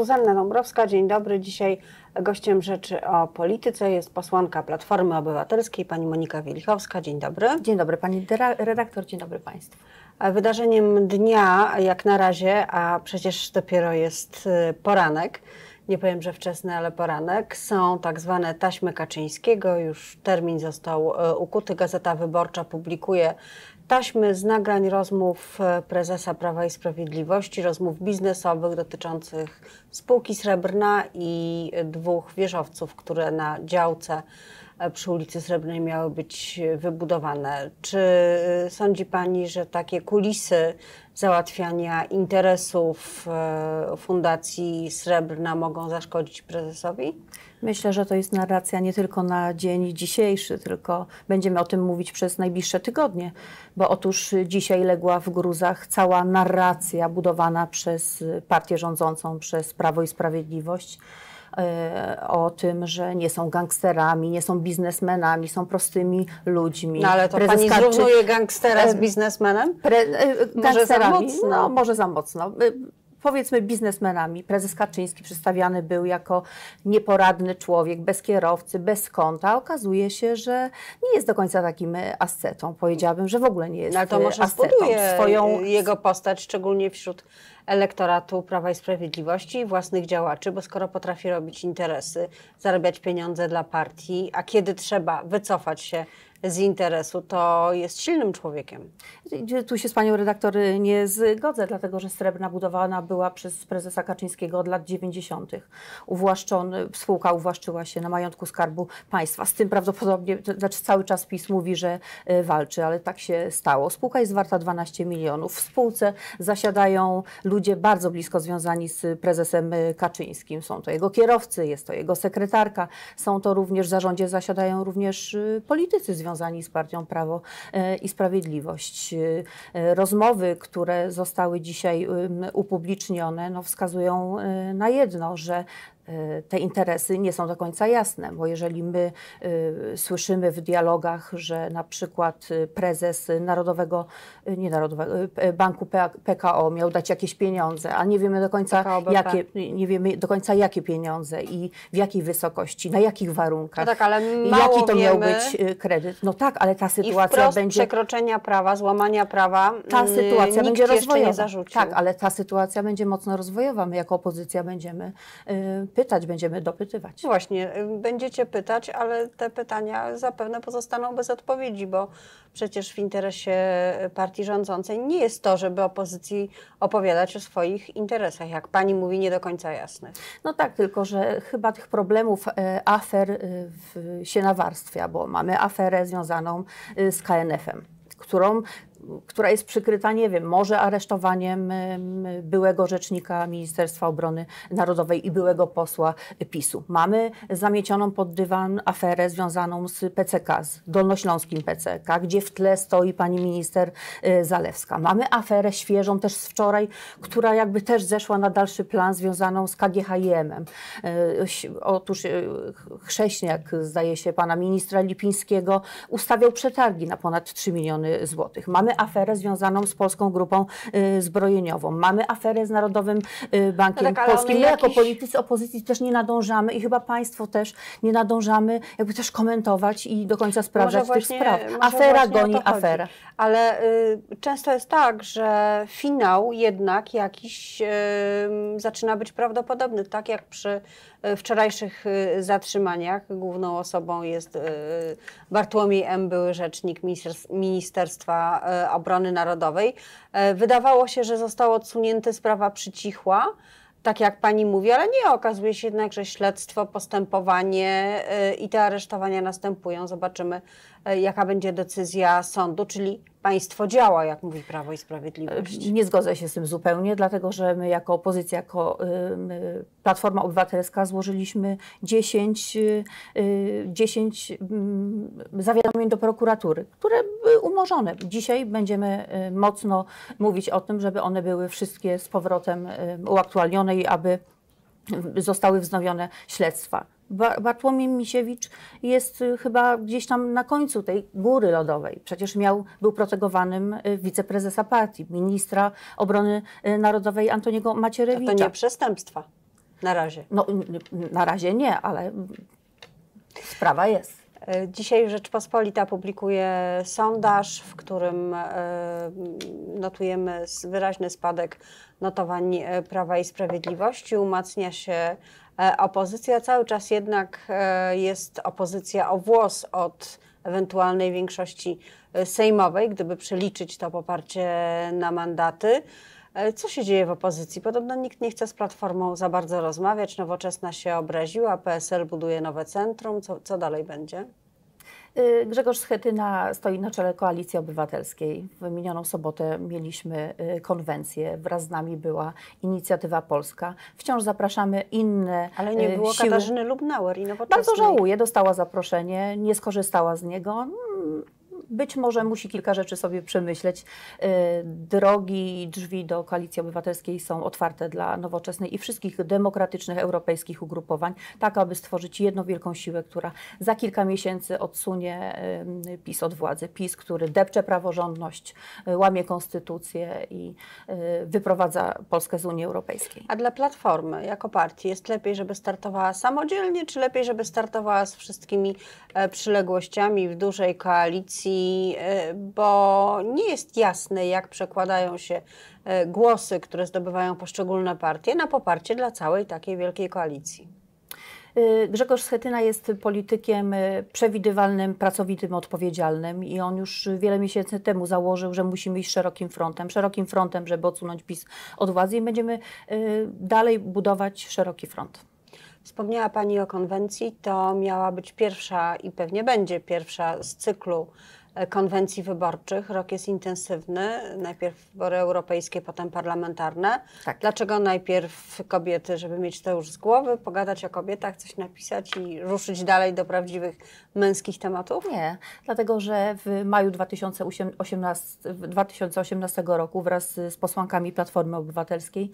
Zuzanna Dąbrowska, dzień dobry. Dzisiaj gościem Rzeczy o Polityce jest posłanka Platformy Obywatelskiej, pani Monika Wielichowska. Dzień dobry. Dzień dobry, pani redaktor, dzień dobry państwu. Wydarzeniem dnia jak na razie, a przecież dopiero jest y, poranek, nie powiem, że wczesny, ale poranek, są tak zwane taśmy Kaczyńskiego. Już termin został y, ukuty. Gazeta Wyborcza publikuje taśmy z nagrań rozmów e, prezesa Prawa i Sprawiedliwości, rozmów biznesowych dotyczących spółki srebrna i dwóch wieżowców, które na działce E, przy ulicy Srebrnej miały być e, wybudowane. Czy e, sądzi Pani, że takie kulisy załatwiania interesów Fundacji Srebrna mogą zaszkodzić prezesowi? Myślę, że to jest narracja nie tylko na dzień dzisiejszy, tylko będziemy o tym mówić przez najbliższe tygodnie, bo otóż dzisiaj legła w gruzach cała narracja budowana przez partię rządzącą, przez Prawo i Sprawiedliwość E, o tym, że nie są gangsterami, nie są biznesmenami, są prostymi ludźmi. No ale to Prezes pani zrównuje gangstera z e, biznesmenem? Pre, e, może za mocno. No, może za mocno powiedzmy biznesmenami. Prezes Kaczyński przedstawiany był jako nieporadny człowiek, bez kierowcy, bez konta. Okazuje się, że nie jest do końca takim ascetą. Powiedziałabym, że w ogóle nie no, jest no, ale to może ascetą. Swoją... jego postać, szczególnie wśród elektoratu Prawa i Sprawiedliwości i własnych działaczy, bo skoro potrafi robić interesy, zarabiać pieniądze dla partii, a kiedy trzeba wycofać się z interesu, to jest silnym człowiekiem. Tu się z panią redaktor nie zgodzę, dlatego że srebrna budowana była przez prezesa Kaczyńskiego od lat 90. Uwłaszczony, spółka uwłaszczyła się na majątku Skarbu Państwa. Z tym prawdopodobnie, to znaczy cały czas PiS mówi, że e, walczy, ale tak się stało. Spółka jest warta 12 milionów. W spółce zasiadają ludzie, ludzie bardzo blisko związani z prezesem y, Kaczyńskim. Są to jego kierowcy, jest to jego sekretarka, są to również w zarządzie zasiadają również y, politycy związani z partią Prawo y, i Sprawiedliwość. Rozmowy, które zostały dzisiaj upublicznione, no wskazują na jedno, że Y, te interesy nie są do końca jasne, bo jeżeli my y, słyszymy w dialogach, że na przykład y, prezes Narodowego, nie Narodowego, Banku PKO miał dać jakieś pieniądze, a nie wiemy do końca, jakie, nie wiemy do końca jakie pieniądze i w jakiej wysokości, na jakich warunkach, no tak, ale jaki to miał być kredyt. No tak, ale ta sytuacja będzie... przekroczenia prawa, złamania prawa Ta mm, sytuacja będzie rozwojowa. Tak, ale ta sytuacja będzie mocno rozwojowa. My jako opozycja będziemy y, pytać, będziemy dopytywać. No właśnie, y, będziecie pytać, ale te pytania zapewne pozostaną bez odpowiedzi, bo przecież w interesie partii rządzącej nie jest to, żeby opozycji opowiadać o swoich interesach, jak pani mówi, nie do końca jasne. No tak, tylko że chyba tych problemów, e, afer e, się nawarstwia, bo mamy aferę związaną e, z KNF-em którą która jest przykryta, nie wiem, może aresztowaniem byłego rzecznika Ministerstwa Obrony Narodowej i byłego posła PiSu. Mamy zamiecioną pod dywan aferę związaną z PCK, z dolnośląskim PCK, gdzie w tle stoi pani minister e, Zalewska. Mamy aferę świeżą też z wczoraj, która jakby też zeszła na dalszy plan związaną z KGHM-em. E, otóż e, Chrześniak, zdaje się, pana ministra Lipińskiego ustawiał przetargi na ponad 3 miliony złotych. Mamy Mamy aferę związaną z Polską Grupą y, Zbrojeniową. Mamy aferę z Narodowym y, Bankiem no tak, Polskim. My jakiś... jako politycy opozycji też nie nadążamy i chyba Państwo też nie nadążamy jakby też komentować i do końca sprawdzać właśnie, tych spraw. Afera goni aferę. Ale y, często jest tak, że finał jednak jakiś y, zaczyna być prawdopodobny, tak jak przy y, wczorajszych zatrzymaniach. Główną osobą jest Bartłomiej M., były rzecznik Ministerstwa E, obrony Narodowej. E, wydawało się, że zostało odsunięte, sprawa przycichła, tak jak pani mówi, ale nie, okazuje się jednak, że śledztwo, postępowanie e, i te aresztowania następują. Zobaczymy, E, jaka będzie decyzja sądu, czyli państwo działa, jak mówi Prawo i Sprawiedliwość. E, nie zgodzę się z tym zupełnie, dlatego że my jako opozycja, jako y, Platforma Obywatelska złożyliśmy 10, 10 y, y, zawiadomień do prokuratury, które były umorzone. Dzisiaj będziemy mocno mówić o tym, żeby one były wszystkie z powrotem uaktualnione i aby zostały wznowione śledztwa. Bartłomiej Misiewicz jest y, chyba gdzieś tam na końcu tej góry lodowej. Przecież miał, był protegowanym y, wiceprezesa partii, ministra obrony y, narodowej Antoniego Macierewicza. A to nie przestępstwa na razie. No, na razie nie, ale sprawa jest. E, dzisiaj Rzeczpospolita publikuje sondaż, w którym e, notujemy wyraźny spadek notowań e, Prawa i Sprawiedliwości. Umacnia się E, opozycja cały czas jednak e, jest opozycja o włos od ewentualnej większości e, sejmowej, gdyby przeliczyć to poparcie na mandaty. Co się dzieje w opozycji? Podobno nikt nie chce z Platformą za bardzo rozmawiać. Nowoczesna się obraziła, PSL buduje nowe centrum. Co, co dalej będzie? Y, Grzegorz Schetyna stoi na czele Koalicji Obywatelskiej. W minioną sobotę mieliśmy y, konwencję. Wraz z nami była inicjatywa Polska. Wciąż zapraszamy inne Ale nie y, było siły. Katarzyny Lubnauer i Nowoczesnej. Bardzo żałuję, dostała zaproszenie, nie skorzystała z niego mm, być może musi kilka rzeczy sobie przemyśleć. Y, drogi i drzwi do koalicji obywatelskiej są otwarte dla nowoczesnej i wszystkich demokratycznych europejskich ugrupowań, tak aby stworzyć jedną wielką siłę, która za kilka miesięcy odsunie y, PiS od władzy. PiS, który depcze praworządność, y, łamie konstytucję i wyprowadza Polskę z Unii Europejskiej. A dla Platformy jako partii jest lepiej, żeby startowała samodzielnie, czy lepiej, żeby startowała z wszystkimi e, przyległościami w dużej koalicji? E, bo nie jest jasne, jak przekładają się e, głosy, które zdobywają poszczególne partie, na poparcie dla całej takiej wielkiej koalicji. E, Grzegorz Schetyna jest politykiem przewidywalnym, pracowitym, odpowiedzialnym i on już wiele miesięcy temu założył, że musimy iść szerokim frontem, szerokim frontem, żeby odsunąć PiS od władzy i będziemy dalej budować szeroki front. Wspomniała Pani o konwencji, to miała być pierwsza i pewnie będzie pierwsza z cyklu E, konwencji wyborczych. Rok jest intensywny. Najpierw wybory europejskie, potem parlamentarne. Tak. Dlaczego najpierw kobiety, żeby mieć to już z głowy, pogadać o kobietach, coś napisać i ruszyć dalej do prawdziwych męskich tematów? Nie, dlatego że w maju 2018, 2018 roku wraz z posłankami Platformy Obywatelskiej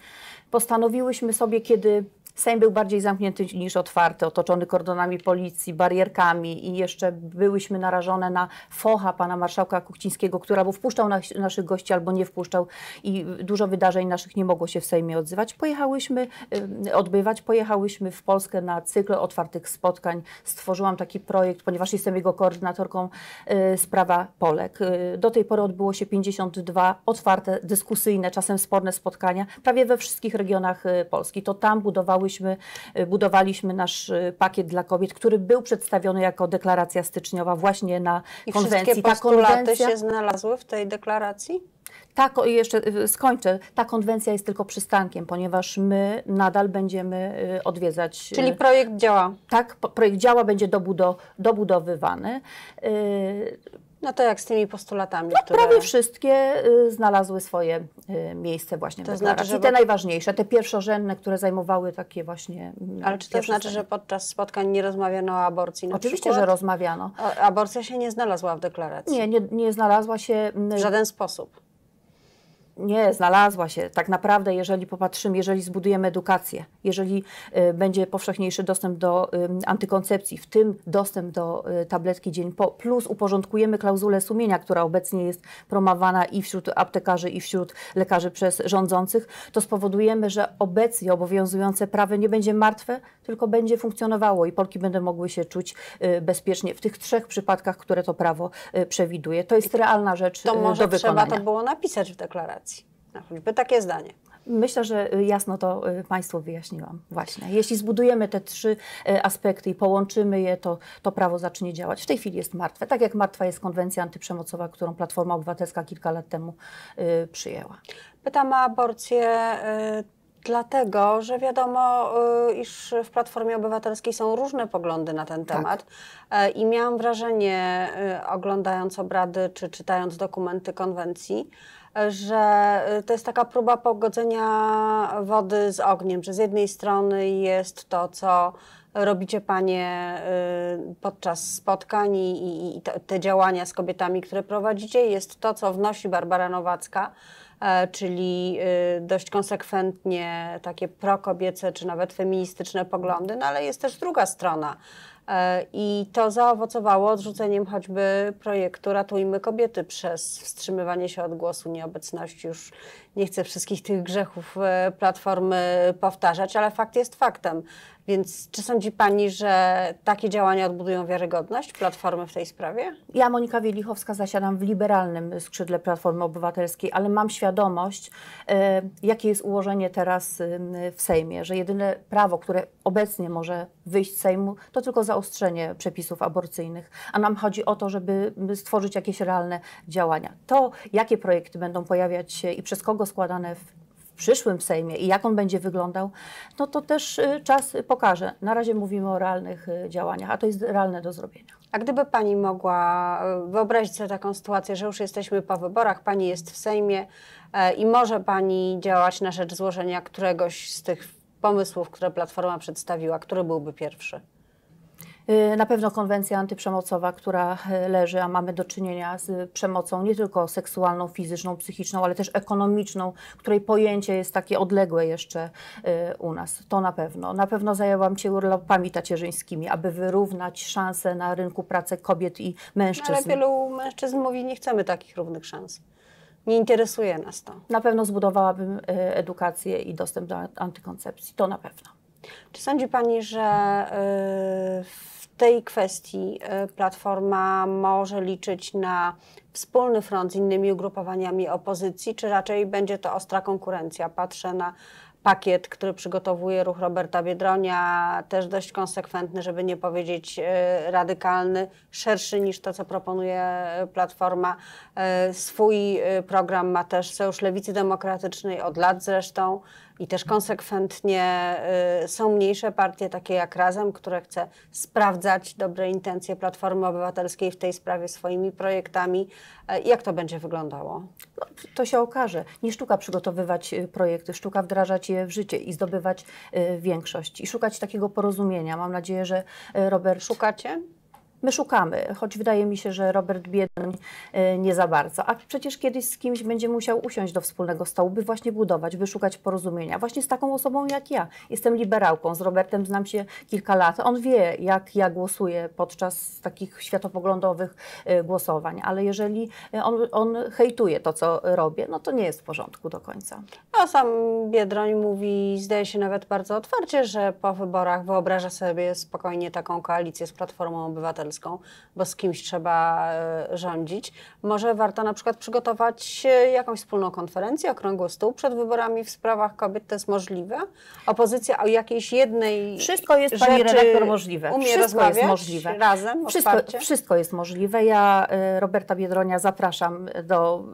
postanowiłyśmy sobie, kiedy Sejm był bardziej zamknięty niż otwarty, otoczony kordonami policji, barierkami i jeszcze byłyśmy narażone na focha pana marszałka Kuchcińskiego, który albo wpuszczał nas, naszych gości, albo nie wpuszczał i dużo wydarzeń naszych nie mogło się w Sejmie odzywać. Pojechałyśmy, odbywać, pojechałyśmy w Polskę na cykl otwartych spotkań. Stworzyłam taki projekt, ponieważ jestem jego koordynatorką, e, sprawa Polek. E, do tej pory odbyło się 52 otwarte, dyskusyjne, czasem sporne spotkania prawie we wszystkich regionach e, Polski. To tam budowały budowałyśmy, y, budowaliśmy nasz y, pakiet dla kobiet, który był przedstawiony jako deklaracja styczniowa właśnie na I konwencji. I Ta konwencja się znalazły w tej deklaracji? Tak, jeszcze y, skończę. Ta konwencja jest tylko przystankiem, ponieważ my nadal będziemy odwiedzać. Czyli projekt działa. Tak, projekt działa, będzie dobudo, dobudowywany. No to jak z tymi postulatami? No, które... Prawie wszystkie y, znalazły swoje y, miejsce właśnie to w znaczy, deklaracji. Znaczy, że... Te najważniejsze, te pierwszorzędne, które zajmowały takie właśnie. Mm, Ale czy to znaczy, że podczas spotkań nie rozmawiano o aborcji? Oczywiście, przykład? że rozmawiano. A, aborcja się nie znalazła w deklaracji. Nie, nie, nie znalazła się. Mm, w żaden sposób nie, znalazła się. Tak naprawdę, jeżeli popatrzymy, jeżeli zbudujemy edukację, jeżeli y, będzie powszechniejszy dostęp do y, antykoncepcji, w tym dostęp do y, tabletki dzień po, plus uporządkujemy klauzulę sumienia, która obecnie jest promowana i wśród aptekarzy, i wśród lekarzy przez rządzących, to spowodujemy, że obecnie obowiązujące prawo nie będzie martwe, tylko będzie funkcjonowało i Polki będą mogły się czuć bezpiecznie w tych trzech przypadkach, które to prawo przewiduje. To jest realna rzecz to może do wykonania. Trzeba to było napisać w deklaracji choćby takie zdanie. Myślę, że y, jasno to y, Państwu wyjaśniłam. Właśnie. Jeśli zbudujemy te trzy y, aspekty i połączymy je, to, to prawo zacznie działać. W tej chwili jest martwe. Tak jak martwa jest konwencja antyprzemocowa, którą Platforma Obywatelska kilka lat temu przyjęła. Pytam o aborcję. dlatego, że wiadomo, iż w Platformie Obywatelskiej są różne poglądy na ten temat tak. i miałam wrażenie, oglądając obrady czy czytając dokumenty konwencji, że y, to jest taka próba pogodzenia wody z ogniem, że z jednej strony jest to, co robicie panie y, podczas spotkań i, i te działania z kobietami, które prowadzicie, jest to, co wnosi Barbara Nowacka, e, czyli y, dość konsekwentnie takie prokobiece czy nawet feministyczne poglądy, no ale jest też druga strona i to zaowocowało odrzuceniem choćby projektu Ratujmy kobiety przez wstrzymywanie się od głosu, nieobecność. Już nie chcę wszystkich tych grzechów e, Platformy powtarzać, ale fakt jest faktem. Więc czy sądzi Pani, że takie działania odbudują wiarygodność Platformy w tej sprawie? Ja, Monika Wielichowska, zasiadam w liberalnym skrzydle Platformy Obywatelskiej, ale mam świadomość, e, jakie jest ułożenie teraz e, w Sejmie, że jedyne prawo, które obecnie może wyjść z Sejmu, to tylko zaostrzenie przepisów aborcyjnych, a nam chodzi o to, żeby stworzyć jakieś realne działania. To, jakie projekty będą pojawiać się i przez kogo składane w przyszłym Sejmie i jak on będzie wyglądał, no to też y, czas pokaże. Na razie mówimy o realnych y, działaniach, a to jest realne do zrobienia. A gdyby Pani mogła y, wyobrazić sobie taką sytuację, że już jesteśmy po wyborach, Pani jest w Sejmie e, i może Pani działać na rzecz złożenia któregoś z tych pomysłów, które Platforma przedstawiła, który byłby pierwszy? Na pewno konwencja antyprzemocowa, która e, leży, a mamy do czynienia z przemocą nie tylko seksualną, fizyczną, psychiczną, ale też ekonomiczną, której pojęcie jest takie odległe jeszcze e, u nas. To na pewno. Na pewno zajęłam się urlopami tacierzyńskimi, aby wyrównać szanse na rynku pracy kobiet i mężczyzn. No, ale wielu mężczyzn mówi, nie chcemy takich równych szans. Nie interesuje nas to. Na pewno zbudowałabym e, edukację i dostęp do antykoncepcji. To na pewno. Czy sądzi Pani, że yy tej kwestii e, Platforma może liczyć na wspólny front z innymi ugrupowaniami opozycji, czy raczej będzie to ostra konkurencja? Patrzę na pakiet, który przygotowuje ruch Roberta Biedronia, też dość konsekwentny, żeby nie powiedzieć e, radykalny, szerszy niż to, co proponuje e, Platforma. Swój program ma też Sojusz Lewicy Demokratycznej, od lat zresztą i też konsekwentnie y, są mniejsze partie, takie jak Razem, które chce sprawdzać dobre intencje Platformy Obywatelskiej w tej sprawie swoimi projektami. E, jak to będzie wyglądało? No, to się okaże. Nie sztuka przygotowywać y, projekty, sztuka wdrażać je w życie i zdobywać y, większość i szukać takiego porozumienia. Mam nadzieję, że Robert... Szukacie? my szukamy, choć wydaje mi się, że Robert Biedroń e, nie za bardzo. A przecież kiedyś z kimś będzie musiał usiąść do wspólnego stołu, by właśnie budować, by szukać porozumienia. Właśnie z taką osobą jak ja. Jestem liberałką, z Robertem znam się kilka lat. On wie, jak ja głosuję podczas takich światopoglądowych e, głosowań, ale jeżeli on, on hejtuje to, co robię, no to nie jest w porządku do końca. A no, sam Biedroń mówi, zdaje się nawet bardzo otwarcie, że po wyborach wyobraża sobie spokojnie taką koalicję z Platformą Obywatelską bo z kimś trzeba e, rządzić. Może warto na przykład przygotować e, jakąś wspólną konferencję, okrągły stół przed wyborami w sprawach kobiet, to jest możliwe. Opozycja o jakiejś jednej Wszystko jest, rzeczy pani redaktor, możliwe. Umie wszystko jest możliwe. Razem, wszystko, wszystko jest możliwe. Ja e, Roberta Biedronia zapraszam do,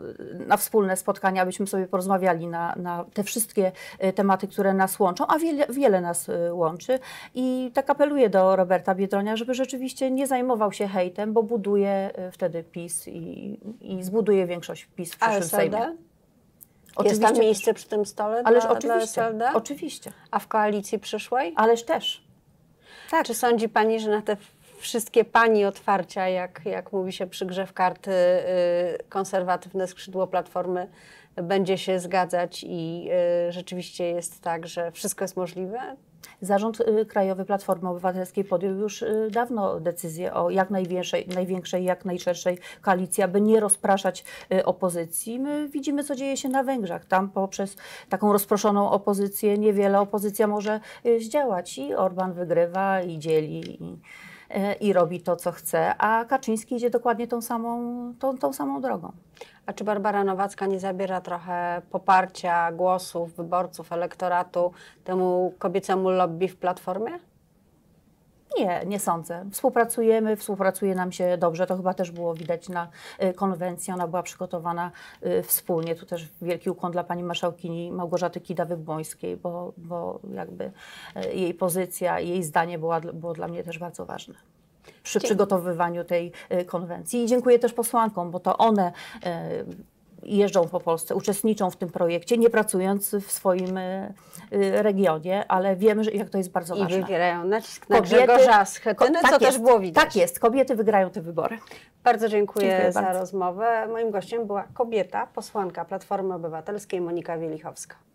na wspólne spotkania, abyśmy sobie porozmawiali na, na te wszystkie tematy, które nas łączą, a wiele, wiele nas łączy. I tak apeluję do Roberta Biedronia, żeby rzeczywiście nie zajmować zajmował się hejtem, bo buduje e, wtedy PiS i, i zbuduje większość PiS w przyszłym A SLD? Sejmie. Oczywiście. Jest tam miejsce przy tym stole Ależ dla, oczywiście. Dla SLD? Oczywiście. A w koalicji przyszłej? Ależ też. Tak. Czy sądzi Pani, że na te wszystkie pani otwarcia, jak, jak mówi się przy grze w karty, y, konserwatywne skrzydło Platformy będzie się zgadzać i y, rzeczywiście jest tak, że wszystko jest możliwe? Zarząd y, Krajowy Platformy Obywatelskiej podjął już y, dawno decyzję o jak największej, największej jak najszerszej koalicji, aby nie rozpraszać y, opozycji. My widzimy, co dzieje się na Węgrzech. Tam poprzez taką rozproszoną opozycję niewiele opozycja może zdziałać i Orban wygrywa i dzieli. I i robi to, co chce, a Kaczyński idzie dokładnie tą samą, tą, tą samą drogą. A czy Barbara Nowacka nie zabiera trochę poparcia, głosów, wyborców, elektoratu temu kobiecemu lobby w Platformie? Nie, nie sądzę. Współpracujemy, współpracuje nam się dobrze. To chyba też było widać na y, konwencji. Ona była przygotowana y, wspólnie. Tu też wielki ukłon dla pani marszałkini Małgorzaty Kidawy-Błońskiej, bo, bo jakby y, jej pozycja, jej zdanie była, było dla mnie też bardzo ważne przy Dzięki. przygotowywaniu tej konwencji. I dziękuję też posłankom, bo to one jeżdżą po Polsce, uczestniczą w tym projekcie, nie pracując w swoim y, y, regionie, ale wiemy, że jak to jest bardzo I ważne. I wywierają nacisk na kobiety, Grzegorza Schetyny, tak co jest, też było widać. Tak jest, kobiety wygrają te wybory. Bardzo dziękuję, dziękuję za bardzo. rozmowę. Moim gościem była kobieta, posłanka Platformy Obywatelskiej Monika Wielichowska.